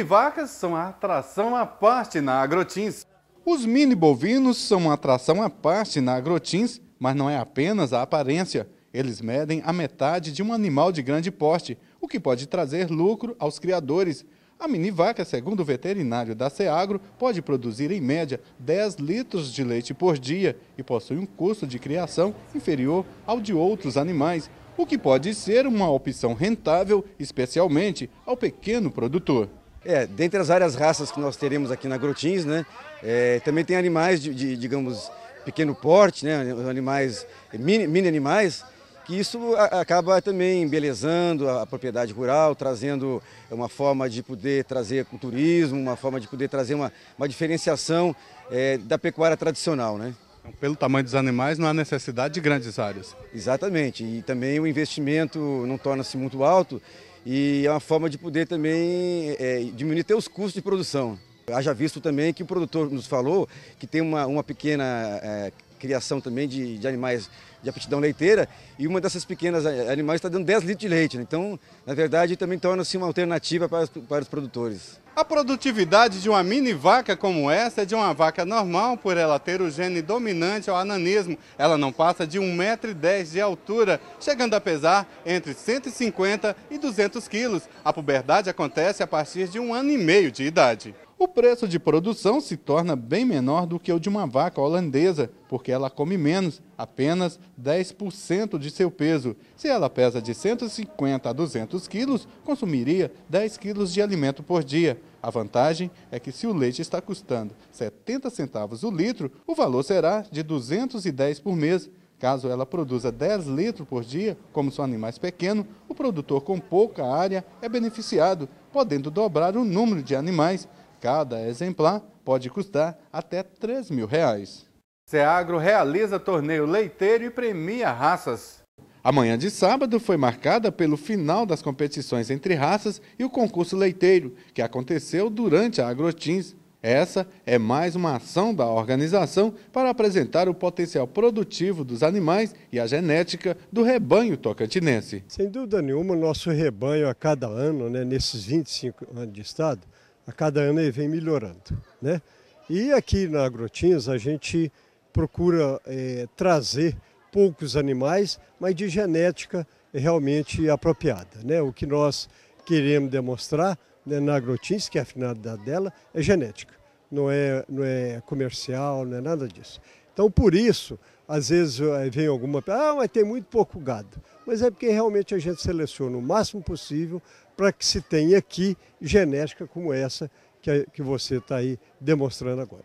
mini vacas são a atração à parte na Agrotins. Os mini bovinos são uma atração à parte na Agrotins, mas não é apenas a aparência. Eles medem a metade de um animal de grande porte, o que pode trazer lucro aos criadores. A minivaca, segundo o veterinário da Seagro, pode produzir em média 10 litros de leite por dia e possui um custo de criação inferior ao de outros animais, o que pode ser uma opção rentável, especialmente ao pequeno produtor. É, dentre as várias raças que nós teremos aqui na Grotins, né, é, também tem animais de, de, digamos, pequeno porte, né, animais, mini, mini animais, que isso a, acaba também embelezando a, a propriedade rural, trazendo uma forma de poder trazer culturismo, turismo, uma forma de poder trazer uma, uma diferenciação é, da pecuária tradicional, né. Então, pelo tamanho dos animais, não há necessidade de grandes áreas. Exatamente, e também o investimento não torna-se muito alto, e é uma forma de poder também é, diminuir até os custos de produção. Haja visto também que o produtor nos falou que tem uma, uma pequena é, criação também de, de, animais de aptidão leiteira e uma dessas pequenas é, animais está dando 10 litros de leite. Né? Então, na verdade, também torna-se uma alternativa para, para os produtores. A produtividade de uma mini vaca como essa é de uma vaca normal, por ela ter o gene dominante ao ananismo. Ela não passa de 1,10m de altura, chegando a pesar entre 150 e 200 quilos. A puberdade acontece a partir de um ano e meio de idade. O preço de produção se torna bem menor do que o de uma vaca holandesa, porque ela come menos, apenas 10% de seu peso. Se ela pesa de 150 a 200 quilos, consumiria 10 quilos de alimento por dia. A vantagem é que se o leite está custando 70 centavos o litro, o valor será de 210 por mês. Caso ela produza 10 litros por dia, como são animais pequenos, o produtor com pouca área é beneficiado, podendo dobrar o número de animais. Cada exemplar pode custar até 3 mil reais. Ceagro realiza torneio leiteiro e premia raças. A manhã de sábado foi marcada pelo final das competições entre raças e o concurso leiteiro, que aconteceu durante a Agrotins. Essa é mais uma ação da organização para apresentar o potencial produtivo dos animais e a genética do rebanho tocantinense. Sem dúvida nenhuma, nosso rebanho a cada ano, né, nesses 25 anos de estado, a cada ano ele vem melhorando. Né? E aqui na Agrotins a gente procura é, trazer poucos animais, mas de genética realmente apropriada. Né? O que nós queremos demonstrar né, na Agrotins, que é a finalidade dela, é genética não é, não é comercial, não é nada disso. Então, por isso, às vezes eh, vem alguma. Ah, mas tem muito pouco gado. Mas é porque realmente a gente seleciona o máximo possível para que se tenha aqui genética como essa que, que você está aí demonstrando agora.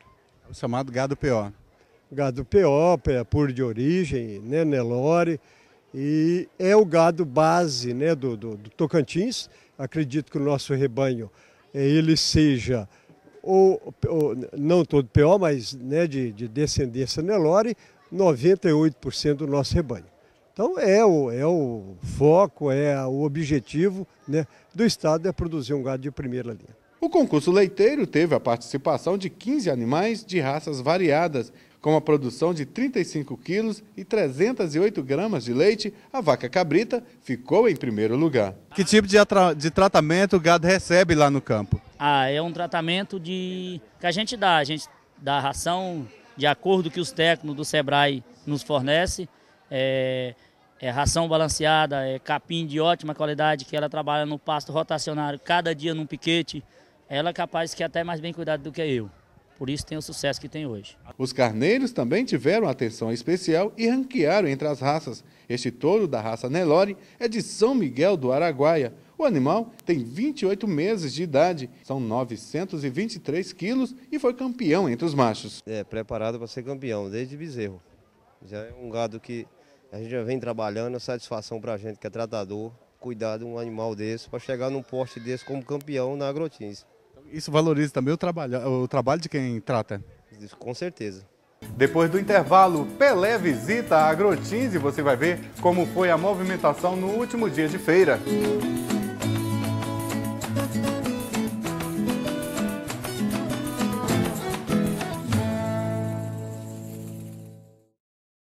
O chamado gado PO. Gado PO, puro de origem, né, Nelore. E é o gado base né, do, do, do Tocantins. Acredito que o nosso rebanho eh, ele seja ou, ou não todo PO, mas né, de, de descendência Nelore, 98% do nosso rebanho. Então é o, é o foco, é o objetivo né, do Estado é produzir um gado de primeira linha. O concurso leiteiro teve a participação de 15 animais de raças variadas, com a produção de 35 quilos e 308 gramas de leite, a vaca cabrita ficou em primeiro lugar. Que tipo de, de tratamento o gado recebe lá no campo? Ah, é um tratamento de que a gente dá, a gente dá ração de acordo que os técnicos do Sebrae nos fornecem. É, é ração balanceada, é capim de ótima qualidade que ela trabalha no pasto rotacionário cada dia num piquete. Ela é capaz que é até mais bem cuidada do que eu. Por isso tem o sucesso que tem hoje. Os carneiros também tiveram atenção especial e ranquearam entre as raças. Este touro da raça Nelore é de São Miguel do Araguaia, o animal tem 28 meses de idade, são 923 quilos e foi campeão entre os machos. É, preparado para ser campeão, desde bezerro. Já é um gado que a gente já vem trabalhando, é satisfação para a gente que é tratador, cuidar de um animal desse, para chegar num poste desse como campeão na Agrotins. Isso valoriza também o trabalho, o trabalho de quem trata? Isso, com certeza. Depois do intervalo, Pelé visita a Agrotins e você vai ver como foi a movimentação no último dia de feira.